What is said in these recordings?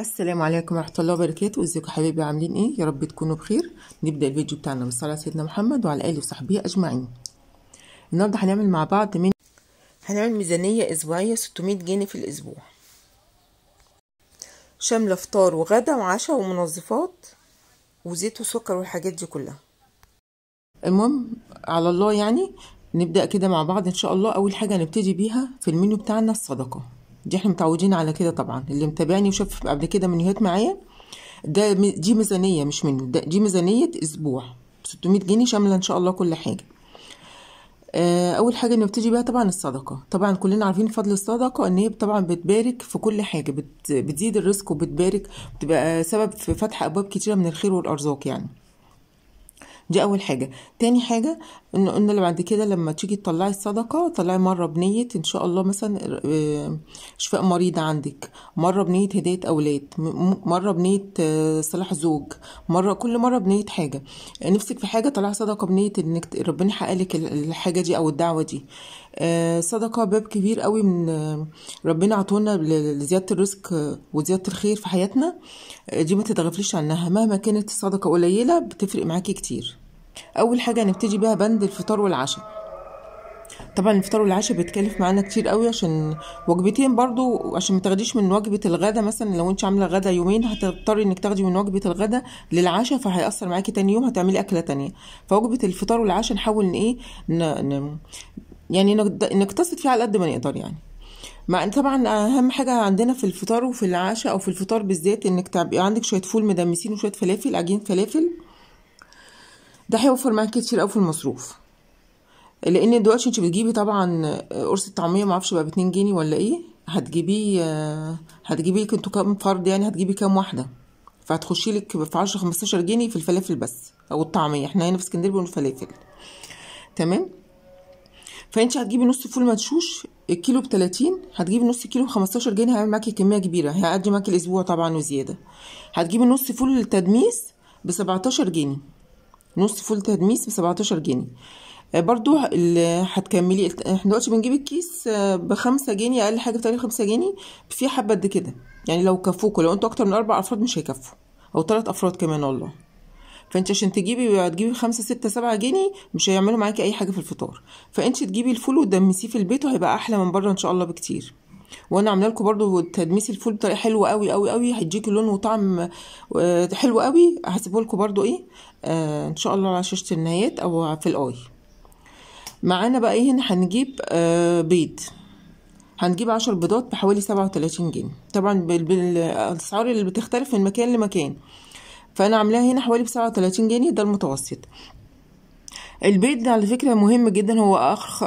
السلام عليكم ورحمه الله وبركاته ازيكم حبايبي عاملين ايه يا رب تكونوا بخير نبدا الفيديو بتاعنا بالصلاه على سيدنا محمد وعلى اله وصحبه اجمعين النهارده هنعمل مع بعض من هنعمل ميزانيه اسبوعيه 600 جنيه في الاسبوع شامله فطار وغدا وعشاء ومنظفات وزيت وسكر والحاجات دي كلها المهم على الله يعني نبدا كده مع بعض ان شاء الله اول حاجه هنبتدي بيها في المنيو بتاعنا الصدقه دي احنا متعودين على كده طبعا اللي متابعني وشاف قبل كده منيوهات معايا ده دي ميزانيه مش ده دي ميزانيه اسبوع 600 جنيه شامله ان شاء الله كل حاجه آه، اول حاجه نبتدي بيها طبعا الصدقه طبعا كلنا عارفين فضل الصدقه ان هي طبعا بتبارك في كل حاجه بتزيد الرزق وبتبارك بتبقى سبب في فتح ابواب كتيره من الخير والارزاق يعني دي اول حاجه تاني حاجه ان قلنا اللي بعد كده لما تيجي تطلعي الصدقه طلعي مره بنيه ان شاء الله مثلا آه، شفاء مريض عندك مره بنيه هدايه اولاد مره بنيه صلاح آه، زوج مره كل مره بنيه حاجه نفسك في حاجه طلعي صدقه بنيه انك ربنا يحقق لك الحاجه دي او الدعوه دي آه، صدقة باب كبير قوي من آه، ربنا عطونا لزيادة الرزق وزيادة الخير في حياتنا آه، دي ما تتغفليش عنها مهما كانت الصدقة قليلة بتفرق معاكي كتير أول حاجة هنبتدي بيها بند الفطار والعشاء طبعا الفطار والعشاء بيتكلف معانا كتير قوي عشان وجبتين برضو عشان ما تاخديش من وجبه الغدا مثلا لو انت عامله غدا يومين هتضطري انك تاخدي من وجبه الغدا للعشاء فهيأثر معاكي تاني يوم هتعملي اكله تانية فوجبه الفطار والعشاء نحاول ان ايه يعني نقتصد فيه على قد ما نقدر يعني مع ان طبعا اهم حاجه عندنا في الفطار وفي العشاء او في الفطار بالذات انك تبقى عندك شويه فول مدمسين وشويه فلافل عجين فلافل ده هيوفر معاك كتير قوي في المصروف لان دلوقتي انت بتجيبي طبعا آه، قرص الطعميه معرفش بقى باتنين جنيه ولا ايه هتجيبيه آه، هتجيبيه انتوا كام فرد يعني هتجيبي كام واحده فهتخشي لك في 10 15 جنيه في الفلافل بس او الطعميه احنا هنا في اسكندريه بنقول فلافل تمام فانت هتجيبي نص فول مدشوش الكيلو ب 30 هتجيبي نص كيلو ب 15 جنيه هيعمل معاكي كميه كبيره هيعدي معاكي الاسبوع طبعا وزياده هتجيبي نص فول تدميس ب 17 جنيه نص فول تدميس ب 17 جنيه آه، برضو هتكملي احنا دلوقتي بنجيب الكيس آه، بخمسة جنيه اقل حاجه بتقريبا خمسة جنيه في حبه قد كده يعني لو كفوكوا لو انتوا اكتر من اربع افراد مش هيكفوا او ثلاث افراد كمان والله فانت عشان تجيبي هتجيبي خمسة ستة سبعة جنيه مش هيعملوا معاكي اي حاجه في الفطار فانت تجيبي الفول وتدمسيه في البيت وهيبقى احلى من بره ان شاء الله بكتير وانا عامله لكم برده تدميس الفول بطريقه حلوه قوي قوي قوي هيديكي لون وطعم آه، حلو قوي هسيبه لكم برده ايه آه ان شاء الله على شاشه النهايات او في الاي معانا بقى ايه هنا هنجيب آه بيض هنجيب عشر بيضات بحوالي سبعة وتلاتين جنيه طبعا بالاسعار آه، اللي بتختلف من مكان لمكان فانا عاملاها هنا حوالي ب وتلاتين جنيه ده المتوسط البيض ده على فكره مهم جدا هو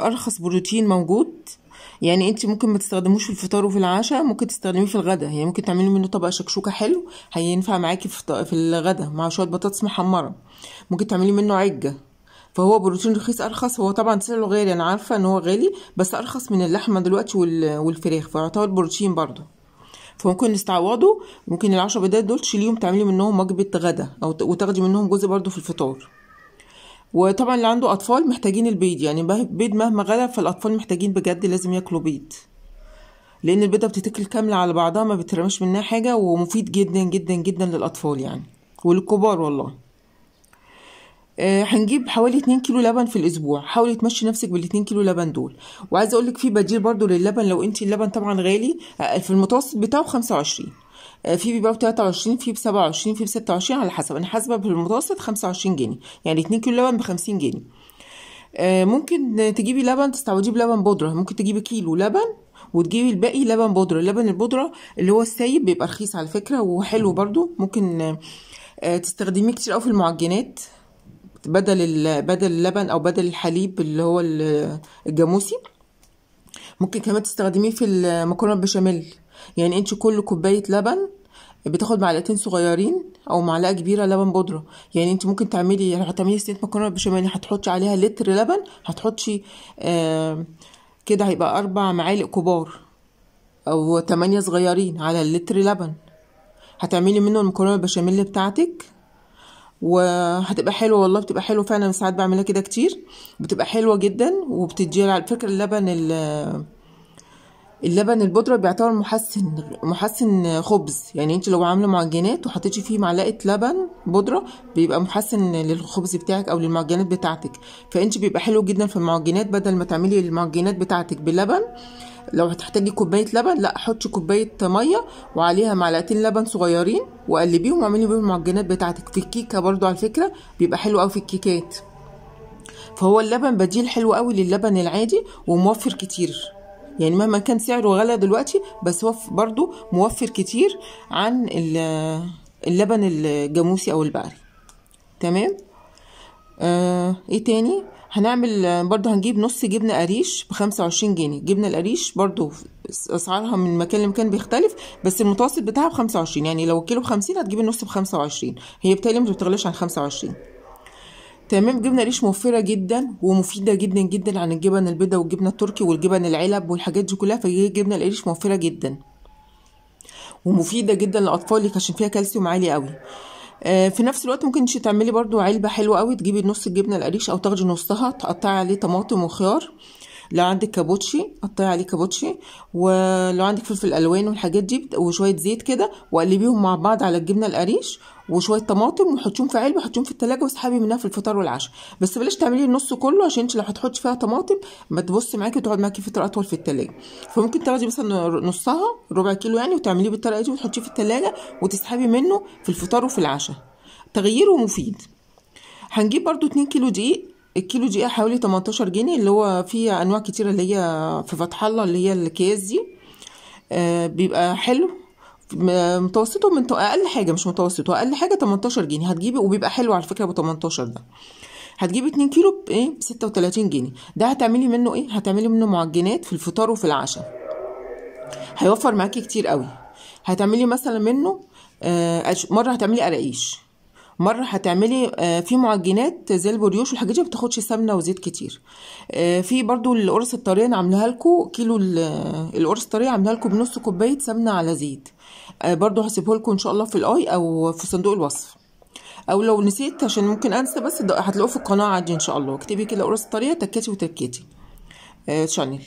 ارخص بروتين موجود يعني انت ممكن ما تستخدموش في الفطار وفي العشاء ممكن تستخدميه في الغدا يعني ممكن تعملي منه طبق شكشوكه حلو هينفع معاكي في في الغدا مع شويه بطاطس محمره ممكن تعملي منه عجه فهو بروتين رخيص ارخص هو طبعا سعره غالي انا عارفه ان هو غالي بس ارخص من اللحمه دلوقتي والفراخ فيعتبر بروتين برضه فممكن نستعوضه ممكن العشر بدايات دول تشيليهم تعملي منهم وجبة غدا أو وتاخدي منهم جزء برضو في الفطار وطبعا اللي عنده أطفال محتاجين البيض يعني بيض مهما غلى فالأطفال محتاجين بجد لازم ياكلوا بيض لأن البيضة بتتاكل كاملة على بعضها ما بترمش منها حاجة ومفيد جدا جدا جدا للأطفال يعني وللكبار والله آه، هنجيب حوالي 2 كيلو لبن في الاسبوع حاولي تمشي نفسك بال 2 كيلو لبن دول وعايزه اقول لك في بديل برضو لللبن لو انت اللبن طبعا غالي آه، في المتوسط بتاعه 25 آه، في بيبقى ب 23 في ب 27 في ب 26 على حسب انا حاسبه بالمتوسط 25 جنيه يعني 2 كيلو لبن ب 50 جنيه ممكن تجيبي لبن تستعوضيه بلبن بودره ممكن تجيبي كيلو لبن وتجيبي الباقي لبن بودره اللبن البودره اللي هو السايب بيبقى رخيص على فكره وحلو برضو ممكن تستخدميه كتير قوي في المعجنات بدل بدل اللبن او بدل الحليب اللي هو الجاموسي ممكن كمان تستخدميه في المكرونه البشاميل يعني انت كل كوبايه لبن بتاخد معلقتين صغيرين او معلقه كبيره لبن بودره يعني انت ممكن تعملي هتعملي صينيه مكرونه بشاميل هتحطي عليها لتر لبن هتحطي آه كده هيبقى اربع معالق كبار او تمانية صغيرين على اللتر لبن هتعملي منه المكرونه البشاميل بتاعتك وهتبقى حلوه والله بتبقى حلوه فعلا ساعات بعملها كده كتير بتبقى حلوه جدا وبتدي على فكره اللبن اللبن البودره بيعتبر محسن محسن خبز يعني انت لو عامله معجنات وحطيتي فيه معلقه لبن بودره بيبقى محسن للخبز بتاعك او للمعجنات بتاعتك فانت بيبقى حلو جدا في المعجنات بدل ما تعملي المعجنات بتاعتك بلبن لو هتحتاجي كوبايه لبن لا حطي كوبايه ميه وعليها معلقتين لبن صغيرين وقلبيهم واعملي بيهم المعجنات بتاعتك في الكيكه برضو على فكره بيبقى حلو قوي في الكيكات فهو اللبن بديل حلو قوي للبن العادي وموفر كتير يعني مهما كان سعره غلا دلوقتي بس هو برضو موفر كتير عن اللبن الجاموسي او البقري تمام آه ايه تاني هنعمل برضو هنجيب نص جبنة قريش بخمسة وعشرين جنيه جبنة القريش برضو اسعارها من مكان لمكان بيختلف بس المتوسط بتاعها بخمسة وعشرين يعني لو الكيلو بخمسين هتجيب النص بخمسة وعشرين هي بتالي ما بتغلاش عن خمسة وعشرين تمام جبنة قريش موفرة جدا ومفيدة جدا جدا عن الجبن البيضة والجبنة التركي والجبن العلب والحاجات دي كلها فهي جبنة القريش موفرة جدا ومفيدة جدا لأطفالك عشان فيها كالسيوم عالي قوي آه، في نفس الوقت ممكن انت تعملي برضو علبه حلوه قوي تجيبي نص الجبنه القريش او تاخدي نصها تقطعي عليه طماطم وخيار لو عندك كابوتشي قطعي عليه كابوتشي ولو عندك فلفل الوان والحاجات دي وشويه زيت كده وقلبيهم مع بعض على الجبنه القريش وشويه طماطم وحطيهم في علبه وحطيهم في التلاجة واسحبي منها في الفطار والعشاء بس بلاش تعملي النص كله عشان انت لو هتحطي فيها طماطم ما تبص معاكي وتقعد معاكي فتره اطول في التلاجة فممكن تاخدي مثلا نصها ربع كيلو يعني وتعمليه بالطريقه دي وتحطيه في التلاجة وتسحبي منه في الفطار وفي العشاء تغييره مفيد هنجيب برده 2 كيلو دقيق الكيلو دي حوالي 18 جنيه اللي هو فيه أنواع كتيرة اللي هي في فتح الله اللي هي الأكياس دي آه، بيبقى حلو متوسطه من أقل حاجة مش متوسطه أقل حاجة 18 جنيه هتجيبي وبيبقى حلو على فكرة ب 18 ده هتجيبي 2 كيلو بايه ب 36 إيه؟ جنيه ده هتعملي منه ايه هتعملي منه معجنات في الفطار وفي العشاء هيوفر معاكي كتير قوي هتعملي مثلا منه آه مره هتعملي قراقيش مره هتعملي آه، في معجنات زي البريوش والحاجات دي ما بتاخدش سمنه وزيت كتير آه، في برضو القرص الطريه انا عاملاها لكم كيلو آه، القرص الطريه عاملاها لكم بنص كوبايه سمنه على زيت برضو هسيبه لكم ان شاء الله في الاي او في صندوق الوصف او لو نسيت عشان ممكن انسى بس هتلاقوه في القناه عادي ان شاء الله اكتبي كده قرص الطريه تكتي وتكتي شانيل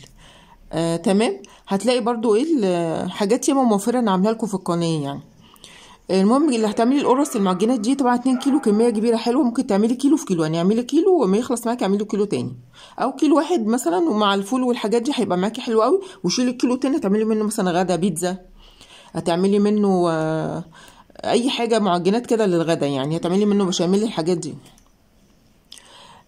آه تمام هتلاقي برضو ايه حاجات ياما موفره انا عاملها لكم في القناه يعني المهم اللي هتعملي القرص المعجنات دي طبعا 2 كيلو كميه كبيره حلوه ممكن تعملي كيلو في كيلو يعني اعملي كيلو وما يخلص معاكي اعملي كيلو تاني او كيلو واحد مثلا ومع الفول والحاجات دي هيبقى معاكي حلو قوي وشيلي الكيلو تاني هتعملي منه مثلا غدا بيتزا هتعملي منه آه، اي حاجه معجنات كده للغدا يعني هتعملي منه بشاميل الحاجات دي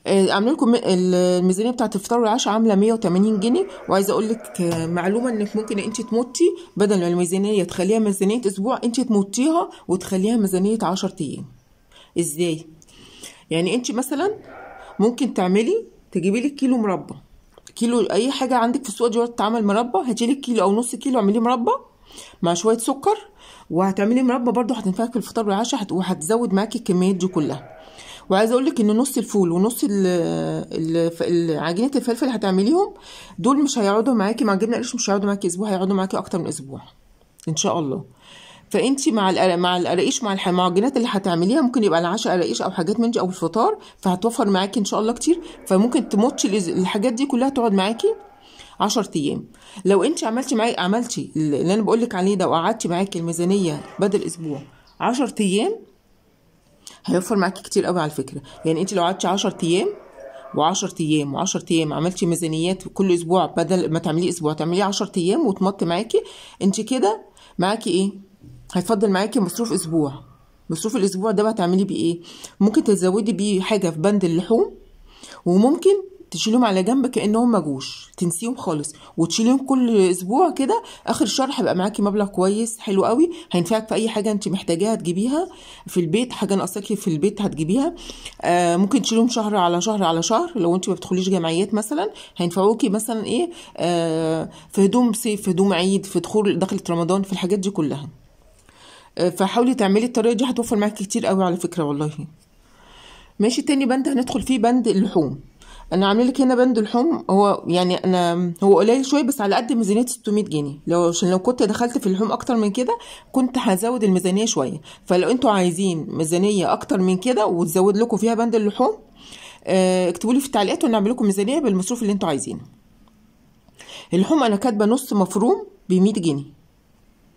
آه، عاملين لكم الميزانيه بتاعت الفطار والعشاء عامله 180 جنيه وعايزه اقول لك آه، معلومه انك ممكن انت تموتي بدل ما الميزانيه تخليها ميزانيه اسبوع انت تموتيها وتخليها ميزانيه 10 ايام ازاي يعني انت مثلا ممكن تعملي تجيبي لك كيلو مربى كيلو اي حاجه عندك في السوق دلوقتي تتعمل مربى هاتي لك كيلو او نص كيلو اعمليه مربى مع شويه سكر وهتعملي مربى برضو هتنفعك في الفطار والعشاء وهتزود معاكي الكميات دي كلها وعايزه اقول لك ان نص الفول ونص عجينه الفلفل هتعمليهم دول مش هيقعدوا معاكي مع الجبنه قريش مش هيقعدوا معاكي اسبوع هيقعدوا معاكي اكتر من اسبوع ان شاء الله فانت مع مع القراقيش مع المعجنات اللي هتعمليها ممكن يبقى العشاء قراقيش او حاجات منجي او الفطار فهتوفر معاكي ان شاء الله كتير فممكن تموتش الحاجات دي كلها تقعد معاكي 10 ايام لو انت عملتي معايا عملتي اللي انا بقول لك عليه ده وقعدتي معاكي الميزانيه بدل اسبوع 10 ايام هيوفر معاكي كتير قوي على فكره يعني انت لو قعدتي 10 ايام و10 ايام و10 ايام عملتي ميزانيات كل اسبوع بدل ما تعمليه اسبوع تعمليه 10 ايام وتمط معاكي انت كده معاكي ايه هيتفضل معاكي مصروف اسبوع مصروف الاسبوع ده بقى تعملي بيه ايه ممكن تزودي بيه حاجه في بند اللحوم وممكن تشيلهم على جنب كانهم ما جوش تنسيهم خالص وتشيلهم كل اسبوع كده اخر الشهر هيبقى معاكي مبلغ كويس حلو قوي هينفعك في اي حاجه انت محتاجاها هتجيبيها في البيت حاجه ناقصاكي في البيت هتجيبيها آه ممكن تشيلهم شهر على شهر على شهر لو انت ما بتدخليش جمعيات مثلا هينفعوكي مثلا ايه آه في هدوم صيف في هدوم عيد في دخول دخله رمضان في الحاجات دي كلها آه، فحاولي تعملي الطريقه دي هتوفر معاكي كتير قوي على فكره والله ماشي تاني بند هندخل فيه بند اللحوم انا عامله لك هنا بند لحوم هو يعني انا هو قليل شويه بس على قد ميزانيه 600 جنيه لو عشان لو كنت دخلت في اللحوم اكتر من كده كنت هزود الميزانيه شويه فلو انتوا عايزين ميزانيه اكتر من كده وتزود لكم فيها بند اللحوم آه، اكتبوا لي في التعليقات ونعمل لكم ميزانيه بالمصروف اللي انتوا عايزينه اللحوم انا كاتبه نص مفروم ب 100 جنيه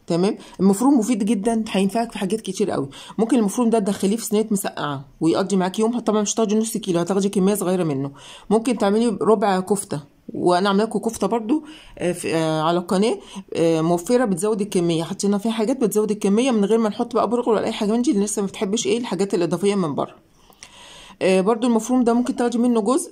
تمام المفروم مفيد جدا هينفعك في حاجات كتير قوي ممكن المفروم ده تدخليه في صينيه مسقعه ويقضي معاكي يوم طبعا مش هتاخدي نص كيلو هتاخدي كميه صغيره منه ممكن تعملي ربع كفته وانا عامله لكم كفته برضو آه، آه، على القناه آه، موفره بتزود الكميه حطينا فيها حاجات بتزود الكميه من غير ما نحط بقى برغل ولا اي حاجه من دي اللي لسه ما بتحبش ايه الحاجات الاضافيه من بره برضو المفروم ده ممكن تاخدي منه جزء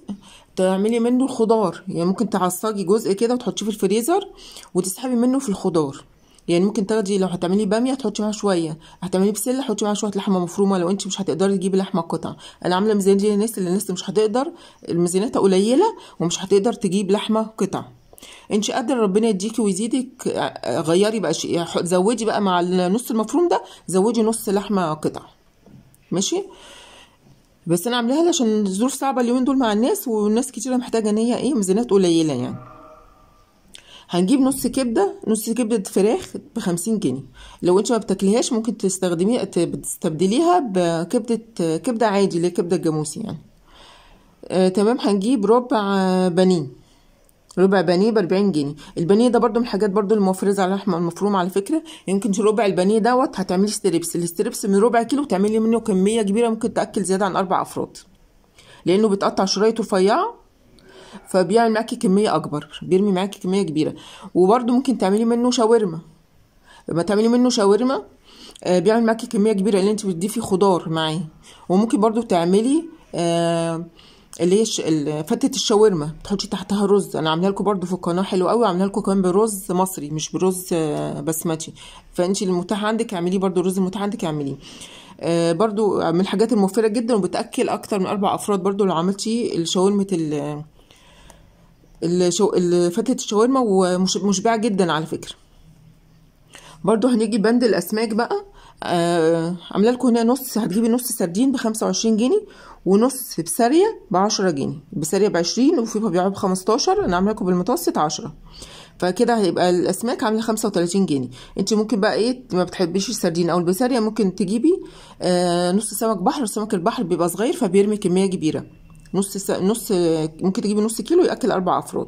تعملي منه الخضار يعني ممكن تعصجي جزء كده وتحطيه في الفريزر وتسحبي منه في الخضار يعني ممكن تاخدي لو هتعملي باميه تحطي معاها شويه هتعملي بسله حطي معاها شويه لحمه مفرومه لو انت مش هتقدري تجيبي لحمه قطع انا عامله ميزانيه للناس اللي الناس مش هتقدر ميزانيتها قليله ومش هتقدر تجيب لحمه قطع انت قادره ربنا يديكي ويزيدك غيري بقى شيء يعني زودي بقى مع النص المفروم ده زودي نص لحمه قطع ماشي بس انا عاملاها عشان الظروف صعبه اليومين دول مع الناس والناس كتيره محتاجه ان هي ايه ميزانيات قليله يعني هنجيب نص كبده نص كبده فراخ بخمسين جنيه لو انت ما بتاكليهاش ممكن تستخدميها تستبدليها بكبده كبده عادي اللي هي كبده الجاموسي يعني آه تمام هنجيب ربع بانيه ربع بانيه ب 40 جنيه البانيه ده برده من الحاجات برده المفرزه على اللحمه المفرومه على فكره يمكن ربع البانيه دوت هتعملي ستريبس الستريبس من ربع كيلو تعملي منه كميه كبيره ممكن تاكل زياده عن اربع افراد لانه بيتقطع شرايط رفيعه فبيعمل معاكي كميه اكبر بيرمي معاكي كميه كبيره وبرده ممكن تعملي منه شاورما لما تعملي منه شاورما آه، بيعمل معاكي كميه كبيره اللي انت بتضيفي خضار معاه وممكن برده تعملي آه، اللي هي فتة الشاورما بتحطي تحتها رز انا عامله لكم برده في القناه حلو قوي عامله لكم كمان برز مصري مش برز آه، بسمتي فانت المتاح عندك اعمليه برده الرز المتاح عندك اعمليه آه برضو من الحاجات الموفره جدا وبتاكل اكتر من اربع افراد برضو لو عملتي شاورمه الشو... فتة الشاورما ومشبعة جدا على فكرة برضو هنيجي بند الأسماك بقى آه عامله لكم هنا نص هتجيبي نص سردين ب 25 جنيه ونص بساريه ب 10 جنيه بساريه ب 20 وفي بابيعه ب 15 انا عامله لكم بالمتوسط 10 فكده هيبقى الاسماك عامله 35 جنيه انت ممكن بقى ايه ما بتحبيش السردين او البساريه ممكن تجيبي آه نص سمك بحر سمك البحر بيبقى صغير فبيرمي كميه كبيره نص سا... نص ممكن تجيبي نص كيلو ياكل اربع افراد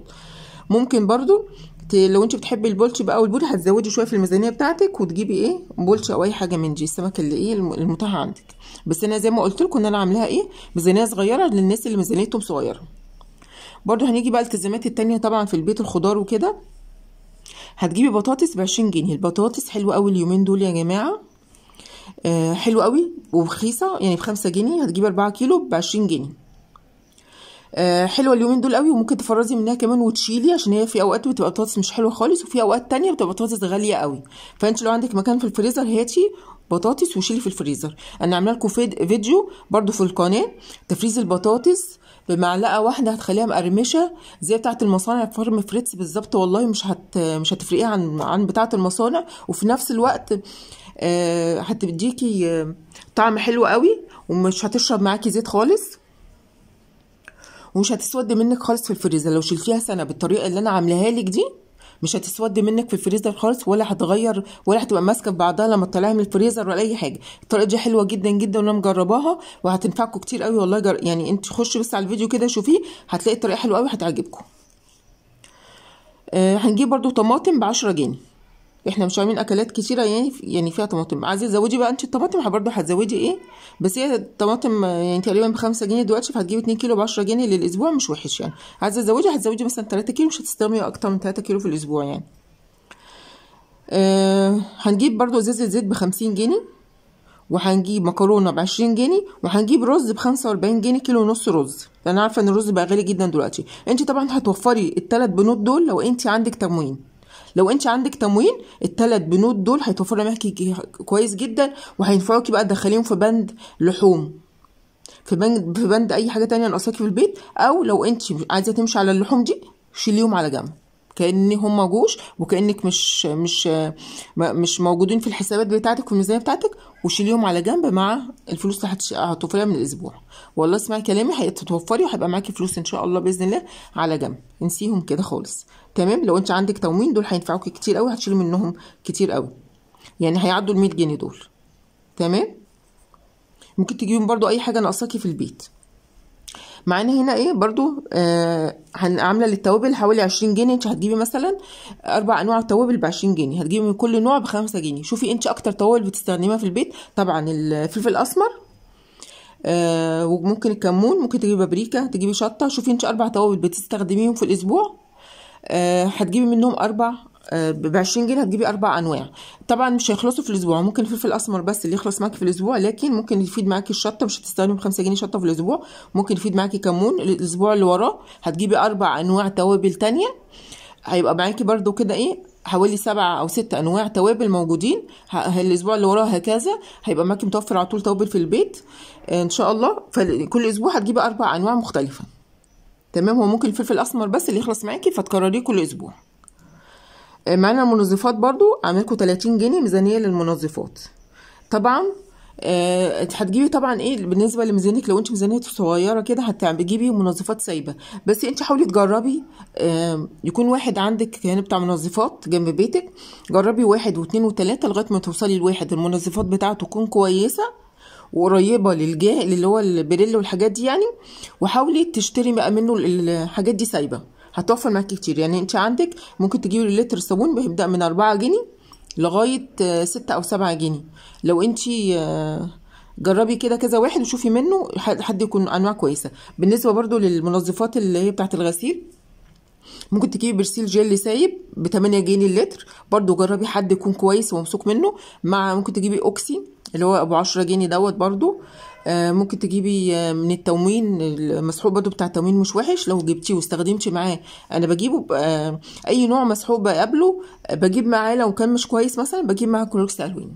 ممكن برضو ت... لو انت بتحبي البولش بقى والبوري هتزودي شويه في الميزانيه بتاعتك وتجيبي ايه بولش او اي حاجه من دي السمك اللي ايه المتاحه عندك بس انا زي ما قلت لكم ان انا عاملاها ايه ميزانيه صغيره للناس اللي ميزانيتهم صغيره برضو هنيجي بقى التزامات التانية طبعا في البيت الخضار وكده هتجيبي بطاطس ب 20 جنيه البطاطس حلوه قوي اليومين دول يا جماعه آه حلوه قوي ورخيصه يعني ب 5 جنيه هتجيبي 4 كيلو ب 20 جنيه آه، حلوه اليومين دول قوي وممكن تفرزي منها كمان وتشيلي عشان هي في اوقات بتبقى بطاطس مش حلوه خالص وفي اوقات تانية بتبقى بطاطس غاليه قوي فانت لو عندك مكان في الفريزر هاتي بطاطس وشيلي في الفريزر انا عامله لكم فيديو برده في القناه تفريز البطاطس بمعلقه واحده هتخليها مقرمشه زي بتاعه المصانع فرم فريتس بالظبط والله مش هت مش هتفرقيها عن عن بتاعه المصانع وفي نفس الوقت آه، هتديكي آه، طعم حلو قوي ومش هتشرب معاكي زيت خالص ومش هتسود منك خالص في الفريزر لو شلتيها سنه بالطريقه اللي انا عاملاها لك دي مش هتسود منك في الفريزر خالص ولا هتغير ولا هتبقى ماسكه في بعضها لما تطلعيها من الفريزر ولا اي حاجه الطريقه دي حلوه جدا جدا وانا مجرباها وهتنفعكم كتير قوي والله جر... يعني انت خشي بس على الفيديو كده شوفيه هتلاقي الطريقه حلوه قوي هتعجبكم آه هنجيب برده طماطم ب 10 جنيه احنا مش عاملين اكلات كتيره يعني يعني فيها طماطم عايزه تزودي بقى انت الطماطم برضه هتزودي ايه بس هي الطماطم يعني تقريبا 5 جنيه دلوقتي فهتجيبي 2 كيلو ب 10 جنيه للاسبوع مش وحش يعني عايزه تزودي هتزودي مثلا 3 كيلو مش هتستخدمي اكتر من 3 كيلو في الاسبوع يعني آه هنجيب زيت ازازه زيت 50 جنيه وهنجيب مكرونه 20 جنيه وهنجيب رز ب 45 جنيه كيلو ونص رز انا عارفه ان الرز بقى غالي جدا دلوقتي انت طبعا هتوفري الثلاث بنود دول لو انت عندك تموين لو انت عندك تموين الثلاث بنود دول هيتوفروا لك كويس جدا وهينفعوك بقى تدخليهم في بند لحوم في بند في بند اي حاجه تانية ناقصاكي في البيت او لو انت عايزه تمشي على اللحوم دي شيليهم على جنب كان هم جوش وكانك مش مش مش موجودين في الحسابات بتاعتك والميزانيه بتاعتك وشيليهم على جنب مع الفلوس اللي هتوفريها من الاسبوع والله اسمعي كلامي هتتوفري وهيبقى معاكي فلوس ان شاء الله باذن الله على جنب انسيهم كده خالص تمام لو انت عندك تموين دول هينفعوكي كتير قوي هتشيل منهم كتير قوي يعني هيعدوا ال 100 جنيه دول تمام ممكن تجيبهم برضو اي حاجه ناقصاكي في البيت معانا هنا ايه برضو آه عامله للتوابل حوالي عشرين جنيه انت هتجيبي مثلا اربع انواع توابل بعشرين جنيه هتجيبي من كل نوع بخمسة جنيه شوفي انت اكتر توابل بتستخدميها في البيت طبعا الفلفل الاسمر آه وممكن الكمون ممكن تجيبي بابريكا تجيبي شطه شوفي انت اربع توابل بتستخدميهم في الاسبوع آه هتجيبي منهم اربع ب 20 جنيه هتجيبي اربع انواع طبعا مش هيخلصوا في الاسبوع ممكن الفلفل الاسمر بس اللي يخلص معاكي في الاسبوع لكن ممكن يفيد معاكي الشطه مش هتستغني ب 5 جنيه شطه في الاسبوع ممكن يفيد معاكي كمون الاسبوع اللي وراه هتجيبي اربع انواع توابل تانية هيبقى معاكي برده كده ايه حوالي سبعة أو ست أنواع توابل موجودين الأسبوع اللي وراه هكذا هيبقى معاكي متوفر على طول توابل في البيت إن شاء الله فكل أسبوع هتجيبي أربع أنواع مختلفة تمام هو ممكن الفلفل الأسمر بس اللي يخلص معاكي فتكرريه كل أسبوع آه، معانا المنظفات برضو عاملكوا 30 جنيه ميزانيه للمنظفات طبعا آه هتجيبي طبعا ايه بالنسبه لميزانيتك لو انت ميزانيتك صغيره كده هتجيبي منظفات سايبه بس انت حاولي تجربي آه يكون واحد عندك يعني بتاع منظفات جنب بيتك جربي واحد واثنين وثلاثه لغايه ما توصلي لواحد المنظفات بتاعته تكون كويسه وقريبه للجاه اللي هو البريل والحاجات دي يعني وحاولي تشتري بقى منه الحاجات دي سايبه هتوفر معاكي كتير يعني انت عندك ممكن تجيبي لتر صابون بيبدا من أربعة جنيه لغايه آه، ستة او سبعة جنيه لو انت آه، جربي كده كذا واحد وشوفي منه حد يكون انواع كويسه بالنسبه برده للمنظفات اللي هي بتاعه الغسيل ممكن تجيبي برسيل جيل سايب ب 8 جنيه اللتر برضو جربي حد يكون كويس وممسوك منه مع ممكن تجيبي اوكسي اللي هو ابو 10 جنيه دوت برضو آه، ممكن تجيبي آه، من التموين المسحوق برضو بتاع التموين مش وحش لو جبتيه واستخدمتي معاه انا بجيبه آه، اي نوع مسحوق بقابله بجيب معاه لو كان مش كويس مثلا بجيب معاه كلوركس الوان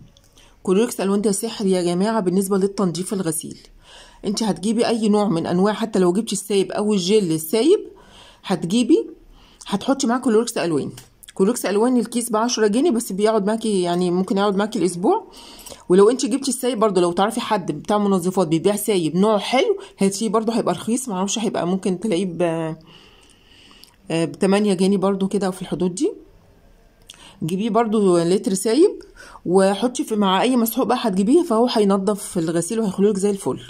كلوركس الوان ده سحر يا جماعه بالنسبه للتنظيف الغسيل انت هتجيبي اي نوع من انواع حتى لو جبتي السايب او الجل السايب هتجيبي هتحطي معاه كلوركس الوان كلوركس الوان الكيس ب 10 جنيه بس بيقعد معاكي يعني ممكن يقعد معاكي الاسبوع ولو انت جبتي السايب برضو لو تعرفي حد بتاع منظفات بيبيع سايب نوعه حلو هاتيه برضو هيبقى رخيص معرفش هيبقى ممكن تلاقيه ب آه، ب 8 جنيه برضو كده في الحدود دي جيبيه برضو لتر سايب وحطي في مع اي مسحوق بقى هتجيبيه فهو هينضف الغسيل لك زي الفل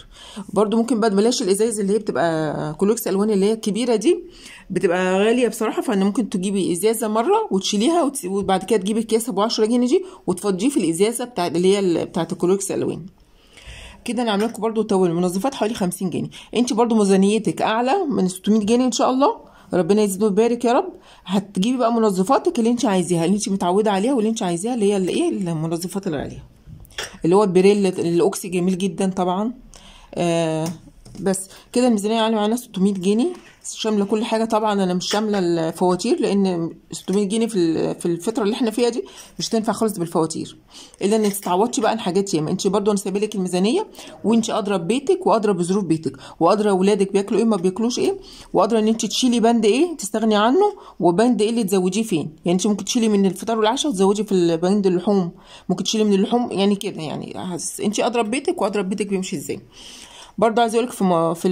برده ممكن بقى بلاش الازايز اللي هي بتبقى كلوكس الوان اللي هي الكبيره دي بتبقى غاليه بصراحه فان ممكن تجيبي ازازه مره وتشيليها وبعد كده تجيبي الكيس ب 10 جنيه دي وتفضيه في الازازه بتاع اللي هي بتاعت الكلوكس الوان كده انا عامله لكم برده منظفات حوالي 50 جنيه انت برده ميزانيتك اعلى من 600 جنيه ان شاء الله ربنا يزيد ويبارك يا رب هتجيبي بقى منظفاتك اللي انت عايزاها اللي انت متعوده عليها واللي انت عايزاها اللي هي ايه المنظفات اللي عليها اللي هو البريل الاوكسي جميل جدا طبعا آه بس كده الميزانيه عاليه معانا 600 جنيه شامله كل حاجه طبعا انا مش شامله الفواتير لان 600 جنيه في في الفتره اللي احنا فيها دي مش هتنفع خالص بالفواتير الا ان تتعوضي بقى عن حاجات ياما انت برضو انا لك الميزانيه وانت اضرب ببيتك واضرب بظروف بيتك واضرب اولادك بياكلوا ايه ما بياكلوش ايه واضرب ان انت تشيلي بند ايه تستغني عنه وبند ايه اللي تزوديه فين يعني انت ممكن تشيلي من الفطار والعشاء وتزودي في بند اللحوم ممكن تشيلي من اللحوم يعني كده يعني انت اضرب ببيتك واضرب ببيتك بيمشي ازاي برضه عايزه لك في في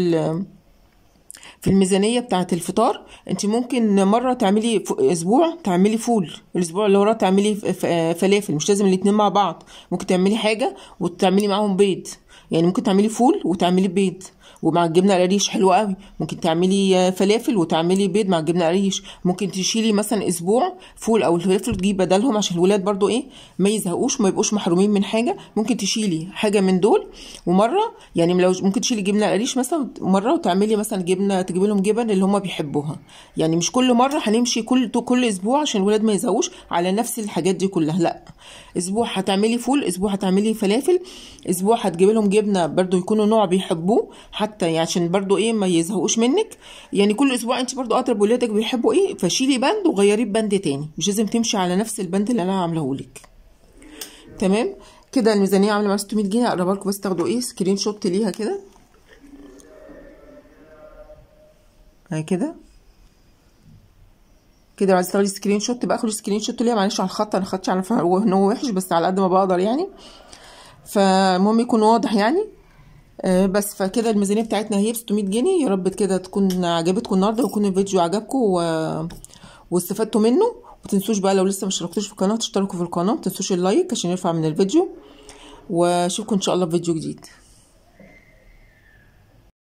في الميزانيه بتاعه الفطار انت ممكن مره تعملي اسبوع تعملي فول الاسبوع اللي وراه تعملي فلافل مش لازم الاتنين مع بعض ممكن تعملي حاجه وتعملي معاهم بيض يعني ممكن تعملي فول وتعملي بيض ومع الجبنه القريش حلوه قوي ممكن تعملي آه، فلافل وتعملي بيض مع الجبنه القريش ممكن تشيلي مثلا اسبوع فول او الفلافل تجيب بدلهم عشان الولاد برضو ايه ما يزهقوش ما يبقوش محرومين من حاجه ممكن تشيلي حاجه من دول ومره يعني لو ممكن تشيلي جبنه قريش مثلا مره وتعملي مثلا جبنه تجيبي لهم جبن اللي هم بيحبوها يعني مش كل مره هنمشي كل كل اسبوع عشان الولاد ما يزهقوش على نفس الحاجات دي كلها لا اسبوع هتعملي فول اسبوع هتعملي فلافل اسبوع هتجيبي لهم جبنه برضو يكونوا نوع بيحبوه حتى يعني عشان برضو ايه ما يزهقوش منك يعني كل اسبوع انت برضو اقرب ولادك بيحبوا ايه فشيلي بند وغيريه ببند تاني مش لازم تمشي على نفس البند اللي انا عامله لك تمام كده الميزانيه عامله معايا 600 جنيه اقرب لكم بس تاخدوا ايه سكرين شوت ليها كده اهي كده كده عايز تاخدي سكرين شوت باخد سكرين شوت ليها معلش على الخط انا خدتش على ان هو وحش بس على قد ما بقدر يعني فالمهم يكون واضح يعني آه، بس فكده الميزانيه بتاعتنا هي ب 600 جنيه يا رب كده تكون عجبتكم النهارده ويكون الفيديو عجبكم و... واستفدتوا منه وتنسوش بقى لو لسه ما اشتركتوش في القناه تشتركوا في القناه متنسوش اللايك عشان يرفع من الفيديو واشوفكم ان شاء الله في فيديو جديد